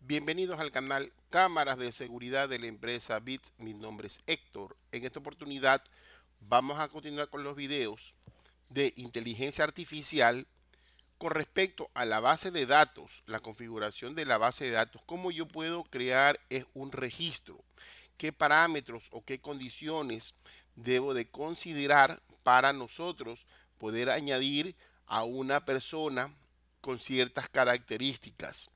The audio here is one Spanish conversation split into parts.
Bienvenidos al canal Cámaras de Seguridad de la empresa BIT. Mi nombre es Héctor. En esta oportunidad vamos a continuar con los videos de inteligencia artificial con respecto a la base de datos, la configuración de la base de datos, cómo yo puedo crear es un registro, qué parámetros o qué condiciones debo de considerar para nosotros poder añadir a una persona con ciertas características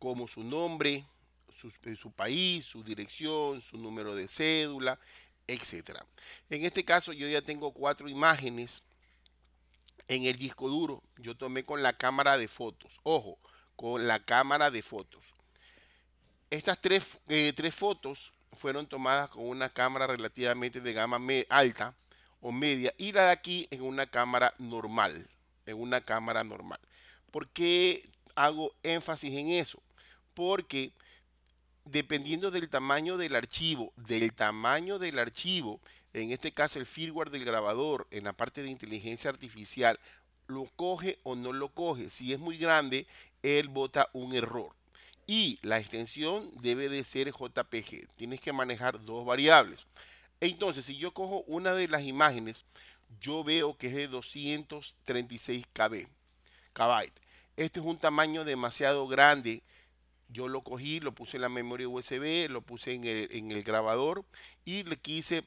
como su nombre, eh, su, país, su dirección, su número de cédula, etc. En este caso yo ya tengo cuatro imágenes en el disco duro. Yo tomé con la cámara de fotos. Ojo, con la cámara de fotos. Estas tres, eh, tres fotos fueron tomadas con una cámara relativamente de gama alta o media y la de aquí en una cámara normal. En una cámara normal. ¿Por qué hago énfasis en eso? porque dependiendo del tamaño del archivo, del tamaño del archivo, en este caso el firmware del grabador en la parte de inteligencia artificial, lo coge o no lo coge. Si es muy grande, él bota un error. Y la extensión debe de ser JPG. Tienes que manejar dos variables. Entonces, si yo cojo una de las imágenes, yo veo que es de 236 KB. KB. Este es un tamaño demasiado grande yo lo cogí, lo puse en la memoria USB, lo puse en el, grabador y le quise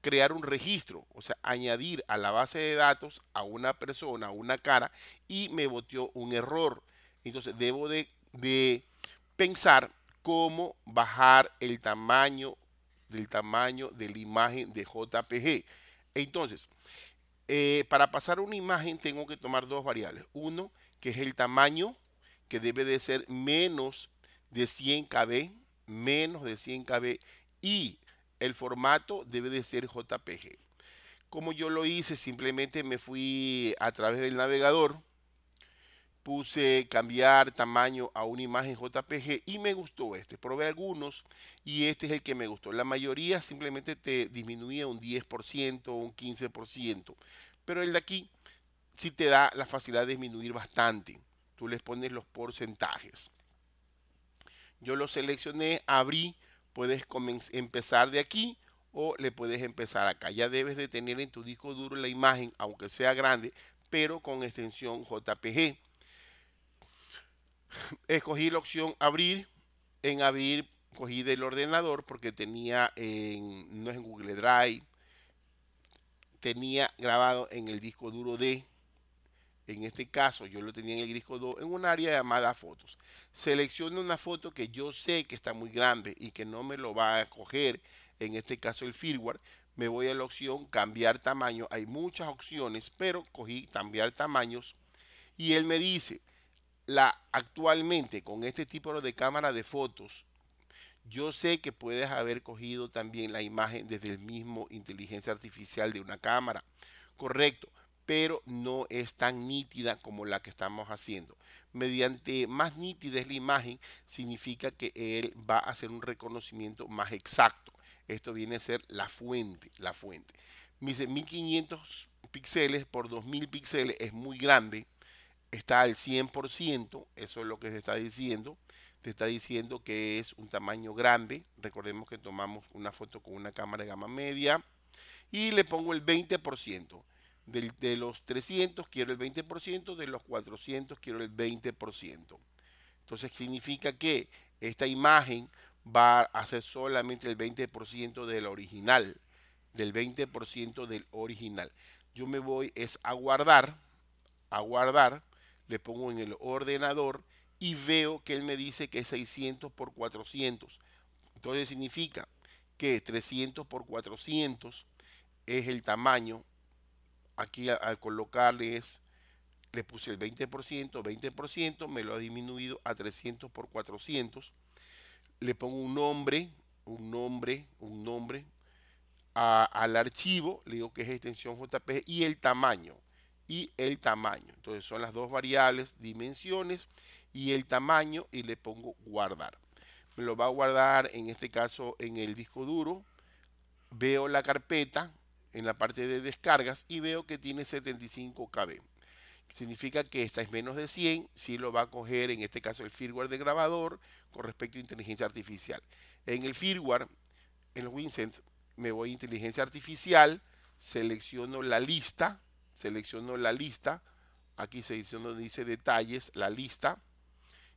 crear un registro, o sea, añadir a la base de datos a una persona, a una cara, y me boteó un error. Entonces, debo de, pensar cómo bajar el tamaño del tamaño de la imagen de JPG. Entonces, eh, para pasar una imagen tengo que tomar dos variables. Uno, que es el tamaño, que debe de ser menos de 100 KB, menos de 100 KB y el formato debe de ser JPG. Como yo lo hice, simplemente me fui a través del navegador, puse cambiar tamaño a una imagen JPG y me gustó este. Probé algunos y este es el que me gustó. La mayoría simplemente te disminuía un 10% o un 15%, pero el de aquí sí te da la facilidad de disminuir bastante. Tú les pones los porcentajes. Yo lo seleccioné, abrí, puedes empezar de aquí o le puedes empezar acá. Ya debes de tener en tu disco duro la imagen, aunque sea grande, pero con extensión JPG. Escogí la opción abrir. En abrir cogí del ordenador porque tenía en, no es en Google Drive, tenía grabado en el disco duro de en este caso yo lo tenía en el disco 2 en un área llamada fotos. Selecciono una foto que yo sé que está muy grande y que no me lo va a coger, en este caso el firmware. Me voy a la opción cambiar tamaño. Hay muchas opciones, pero cogí cambiar tamaños y él me dice, la actualmente con este tipo de cámara de fotos, yo sé que puedes haber cogido también la imagen desde el mismo inteligencia artificial de una cámara. Correcto pero no es tan nítida como la que estamos haciendo. Mediante más nítida es la imagen, significa que él va a hacer un reconocimiento más exacto. Esto viene a ser la fuente, la fuente. dice 1500 píxeles por 2000 píxeles es muy grande, está al 100%, eso es lo que se está diciendo. Te está diciendo que es un tamaño grande. Recordemos que tomamos una foto con una cámara de gama media y le pongo el 20% de los 300 quiero el 20%, de los 400 quiero el 20%. Entonces significa que esta imagen va a ser solamente el 20% del original. Del 20% del original. Yo me voy es a guardar, a guardar, le pongo en el ordenador y veo que él me dice que es 600 por 400. Entonces significa que 300 por 400 es el tamaño aquí al colocarles, le puse el 20%, 20%, me lo ha disminuido a 300 por 400. Le pongo un nombre, un nombre, un nombre al archivo, le digo que es extensión JPG y el tamaño. Y el tamaño. Entonces son las dos variables, dimensiones y el tamaño y le pongo guardar. Me lo va a guardar en este caso en el disco duro. Veo la carpeta, en la parte de descargas y veo que tiene 75 KB. Significa que esta es menos de 100, si lo va a coger en este caso el firmware de grabador con respecto a inteligencia artificial. En el firmware, en los me voy a inteligencia artificial, selecciono la lista, selecciono la lista, aquí selecciono donde dice detalles, la lista,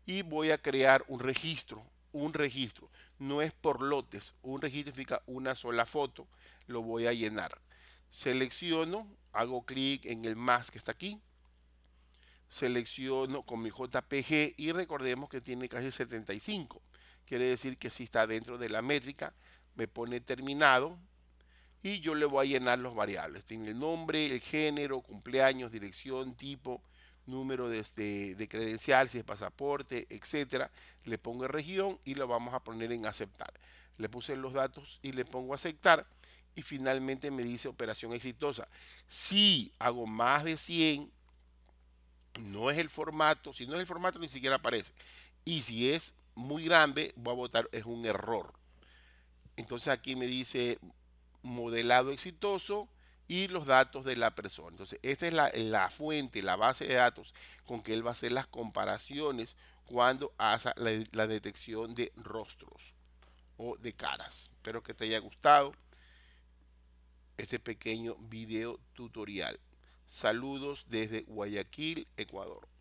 y voy a crear un registro, un registro no es por lotes. Un registro significa una sola foto. Lo voy a llenar. Selecciono, hago clic en el más que está aquí. Selecciono con mi JPG y recordemos que tiene casi 75. Quiere decir que si está dentro de la métrica, me pone terminado y yo le voy a llenar los variables. Tiene el nombre, el género, cumpleaños, dirección, tipo, número este, de, credencial, si es pasaporte, etcétera. Le pongo región y lo vamos a poner en aceptar. Le puse los datos y le pongo aceptar y finalmente me dice operación exitosa. Si hago más de 100, no es el formato, si no es el formato ni siquiera aparece. Y si es muy grande, voy a votar es un error. Entonces aquí me dice modelado exitoso y los datos de la persona. Entonces, esta es la, fuente, la base de datos con que él va a hacer las comparaciones cuando hace la, la detección de rostros o de caras. Espero que te haya gustado este pequeño video tutorial. Saludos desde Guayaquil, Ecuador.